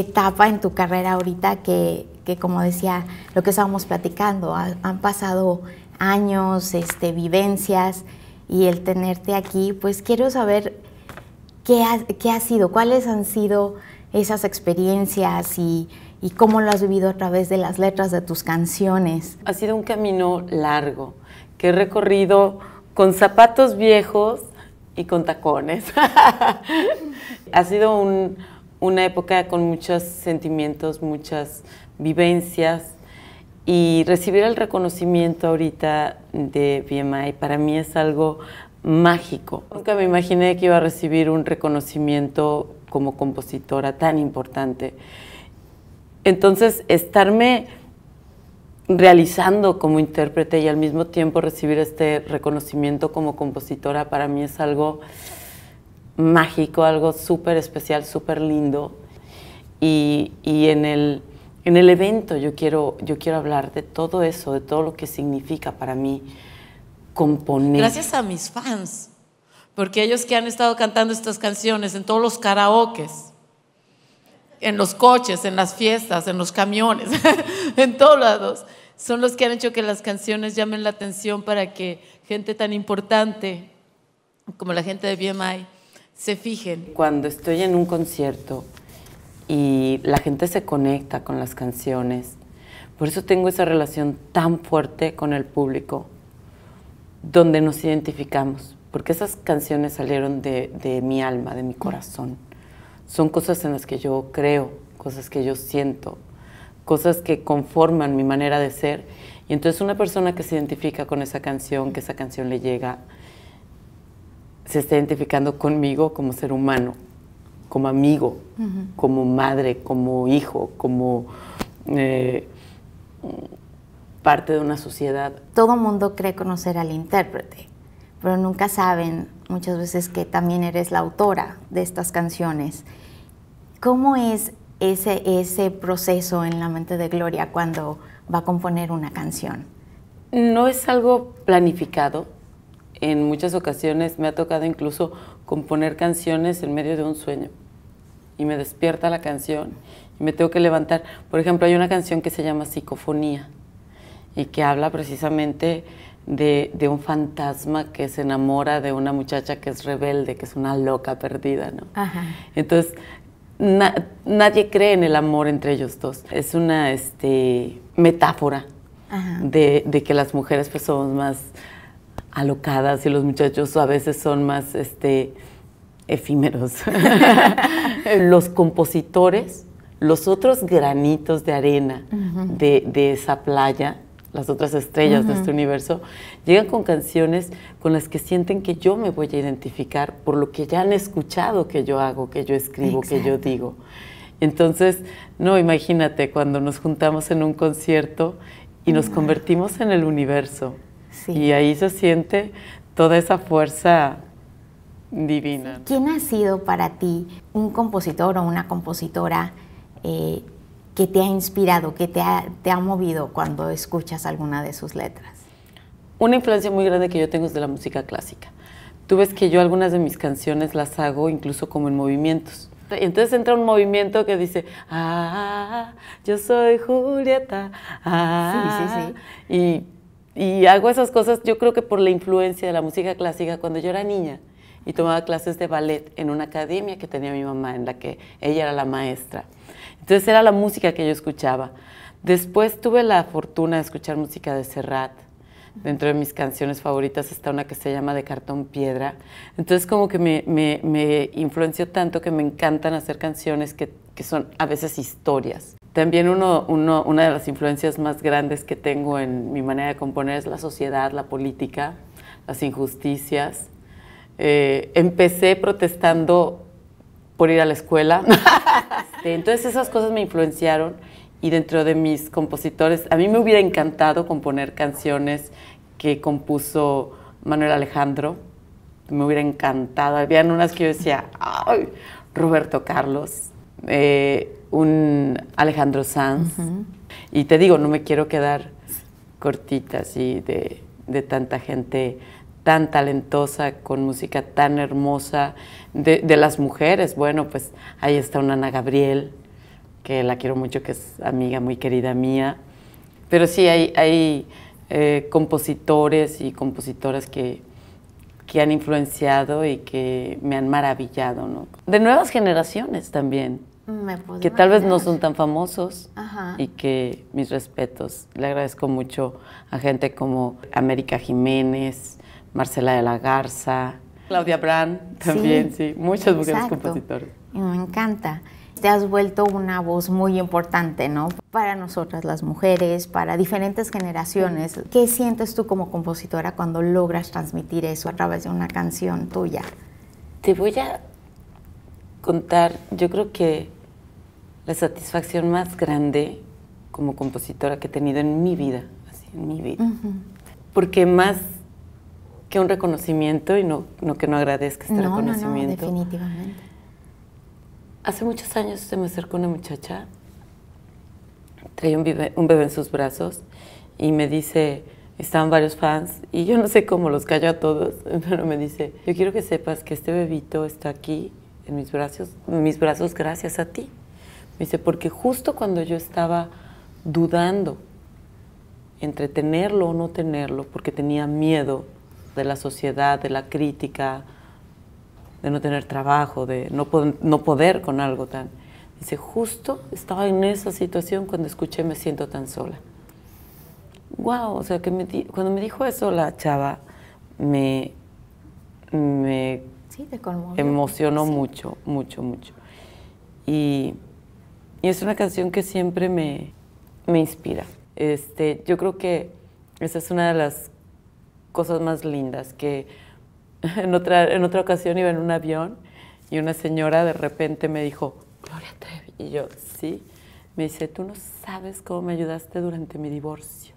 etapa en tu carrera ahorita que, como decía, lo que estábamos platicando, han pasado años, este, vivencias y el tenerte aquí, pues quiero saber qué ha, qué ha sido, cuáles han sido esas experiencias y, y cómo lo has vivido a través de las letras de tus canciones. Ha sido un camino largo que he recorrido con zapatos viejos y con tacones. ha sido un, una época con muchos sentimientos, muchas vivencias y recibir el reconocimiento ahorita de BMI para mí es algo mágico. Nunca me imaginé que iba a recibir un reconocimiento como compositora tan importante. Entonces, estarme realizando como intérprete y al mismo tiempo recibir este reconocimiento como compositora para mí es algo mágico, algo súper especial, súper lindo. Y, en, el, evento yo quiero, yo quiero hablar de todo eso, de todo lo que significa para mí componer. Gracias a mis fans, porque ellos que han estado cantando estas canciones en todos los karaokes, en los coches, en las fiestas, en los camiones, en todos lados, son los que han hecho que las canciones llamen la atención para que gente tan importante como la gente de BMI se fijen. Cuando estoy en un concierto y la gente se conecta con las canciones, por eso tengo esa relación tan fuerte con el público, donde nos identificamos, porque esas canciones salieron de, de mi alma, de mi corazón. Son cosas en las que yo creo, cosas que yo siento, cosas que conforman mi manera de ser. Y entonces una persona que se identifica con esa canción, que esa canción le llega, se está identificando conmigo como ser humano, como amigo, como madre, como hijo, como eh, parte de una sociedad. Todo mundo cree conocer al intérprete, pero nunca saben muchas veces que también eres la autora de estas canciones. ¿Cómo es ese proceso en la mente de Gloria cuando va a componer una canción? No es algo planificado en muchas ocasiones me ha tocado incluso componer canciones en medio de un sueño y me despierta la canción y me tengo que levantar. Por ejemplo, hay una canción que se llama Psicofonía y que habla precisamente de, de, un fantasma que se enamora de una muchacha que es rebelde, que es una loca perdida, ¿no? Entonces, nadie cree en el amor entre ellos dos. Es una este, metáfora de, de que las mujeres pues somos más alocadas y los muchachos a veces son más este, efímeros. los compositores, los otros granitos de arena de, esa playa, las otras estrellas de este universo, llegan con canciones con las que sienten que yo me voy a identificar por lo que ya han escuchado que yo hago, que yo escribo, que yo digo. Entonces, no, imagínate cuando nos juntamos en un concierto y nos convertimos en el universo. Y ahí se siente toda esa fuerza divina. ¿Quién ha sido para ti un compositor o una compositora eh, que te ha inspirado, que te ha, te ha movido cuando escuchas alguna de sus letras? Una influencia muy grande que yo tengo es de la música clásica. Tú ves que yo algunas de mis canciones las hago incluso como en movimientos. Entonces entra un movimiento que dice, ah, yo soy Julieta, ah". sí, sí, sí. y y hago esas cosas, yo creo que por la influencia de la música clásica cuando yo era niña y tomaba clases de ballet en una academia que tenía mi mamá, en la que ella era la maestra. Entonces era la música que yo escuchaba. Después tuve la fortuna de escuchar música de Serrat. Dentro de mis canciones favoritas está una que se llama De Cartón Piedra. Entonces como que me, influenció tanto que me encantan hacer canciones que son a veces historias. También uno, una de las influencias más grandes que tengo en mi manera de componer es la sociedad, la política, las injusticias. Eh, empecé protestando por ir a la escuela. Entonces esas cosas me influenciaron y dentro de mis compositores, a mí me hubiera encantado componer canciones que compuso Manuel Alejandro. Me hubiera encantado. Habían unas que yo decía, ¡ay! Roberto Carlos. Eh, un Alejandro Sanz. Y te digo, no me quiero quedar cortita así de, tanta gente tan talentosa, con música tan hermosa, de, las mujeres. Bueno, pues ahí está una Ana Gabriel, que la quiero mucho, que es amiga muy querida mía. Pero sí, hay, eh, compositores y compositoras que, que han influenciado y que me han maravillado, ¿no? De nuevas generaciones también que tal vez no son tan famosos y que mis respetos. Le agradezco mucho a gente como América Jiménez, Marcela de la Garza, Claudia Brand también, sí, muchas mujeres me encanta. Te has vuelto una voz muy importante, ¿no? Para nosotras las mujeres, para diferentes generaciones. ¿Qué sientes tú como compositora cuando logras transmitir eso a través de una canción tuya? Te voy a contar, yo creo que la satisfacción más grande como compositora que he tenido en mi vida, así, en mi vida. Porque más que un reconocimiento, y no, que no agradezca este reconocimiento. definitivamente. Hace muchos años se me acercó una muchacha, traía un bebé, un bebé en sus brazos y me dice, estaban varios fans y yo no sé cómo los callo a todos, pero me dice, yo quiero que sepas que este bebito está aquí en mis brazos, en mis brazos gracias a ti dice, porque justo cuando yo estaba dudando entre tenerlo o no tenerlo, porque tenía miedo de la sociedad, de la crítica, de no tener trabajo, de no, no poder con algo tan... Dice, justo estaba en esa situación cuando escuché Me siento tan sola. Wow, o sea, que cuando me dijo eso la chava, me, me sí, te emocionó mucho, mucho, mucho. Y y es una canción que siempre me, inspira. Este, yo creo que esa es una de las cosas más lindas, que en otra, en otra ocasión iba en un avión y una señora de repente me dijo, Gloria Trevi. Y yo, sí. Me dice, tú no sabes cómo me ayudaste durante mi divorcio.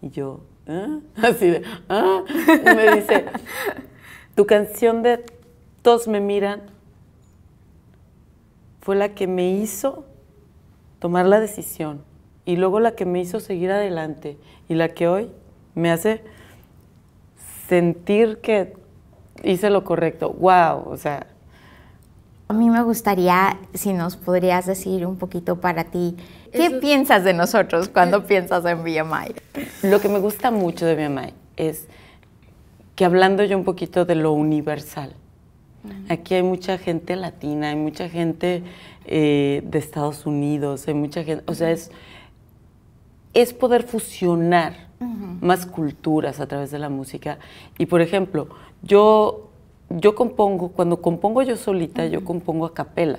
Y yo, ¿Ah? Así de, ¿Ah? Y me dice, tu canción de Todos me miran fue la que me hizo tomar la decisión y luego la que me hizo seguir adelante y la que hoy me hace sentir que hice lo correcto. ¡Wow! O sea. A mí me gustaría si nos podrías decir un poquito para ti, ¿qué piensas de nosotros cuando eh, piensas en BMI? Lo que me gusta mucho de BMI es que hablando yo un poquito de lo universal, Aquí hay mucha gente latina, hay mucha gente eh, de Estados Unidos, hay mucha gente, o sea, es, es poder fusionar más culturas a través de la música. Y por ejemplo, yo, yo compongo, cuando compongo yo solita, yo compongo a capela.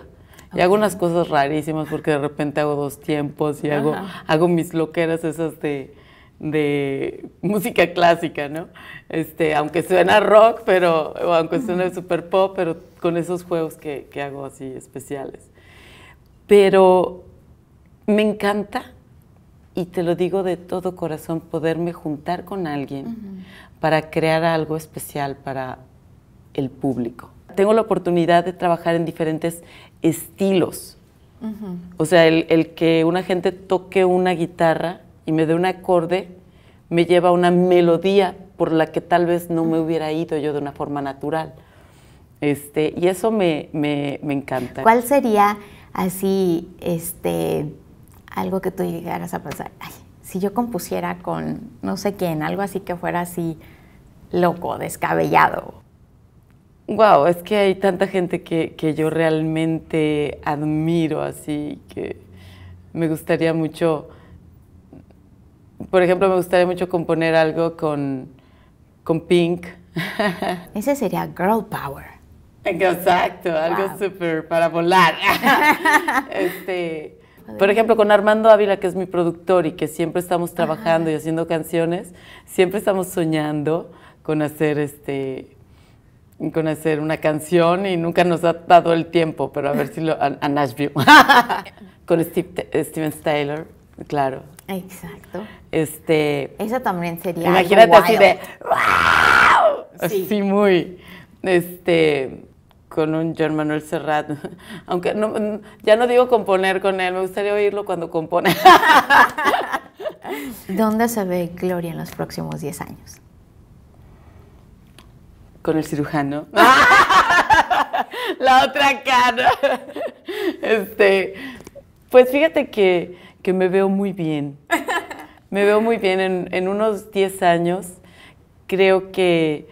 Y hago unas cosas rarísimas porque de repente hago dos tiempos y hago, hago mis loqueras esas de de música clásica, ¿no? Este, aunque suena rock, pero o aunque suene super pop, pero con esos juegos que, hago así especiales. Pero me encanta, y te lo digo de todo corazón, poderme juntar con alguien para crear algo especial para el público. Tengo la oportunidad de trabajar en diferentes estilos. O sea, el, el que una gente toque una guitarra y me dé un acorde, me lleva a una melodía por la que tal vez no me hubiera ido yo de una forma natural. Este, y eso me, encanta. ¿Cuál sería así este, algo que tú llegaras a pensar? si yo compusiera con no sé quién, algo así que fuera así loco, descabellado. Wow, es que hay tanta gente que, que yo realmente admiro, así que me gustaría mucho por ejemplo, me gustaría mucho componer algo con, Pink. Ese sería Girl Power. Exacto, algo súper para volar. este, por ejemplo, con Armando Ávila, que es mi productor y que siempre estamos trabajando y haciendo canciones, siempre estamos soñando con hacer este con hacer una canción y nunca nos ha dado el tiempo, pero a ver si lo a, Nashville. con Steven claro. Exacto. Este. Eso también sería. Imagínate así de. ¡Wow! Sí. Así muy. Este. Con un John Manuel Serrat. Aunque ya no digo componer con él, me gustaría oírlo cuando compone. ¿Dónde se ve Gloria en los próximos 10 años? Con el cirujano. La otra cara. Este. Pues fíjate que, que me veo muy bien. Me veo muy bien en, en unos 10 años. Creo que,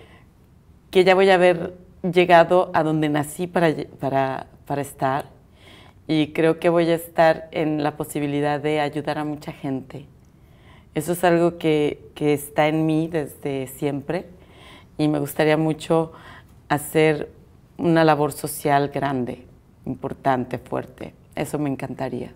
que, ya voy a haber llegado a donde nací para, para, para estar y creo que voy a estar en la posibilidad de ayudar a mucha gente. Eso es algo que, que, está en mí desde siempre y me gustaría mucho hacer una labor social grande, importante, fuerte. Eso me encantaría.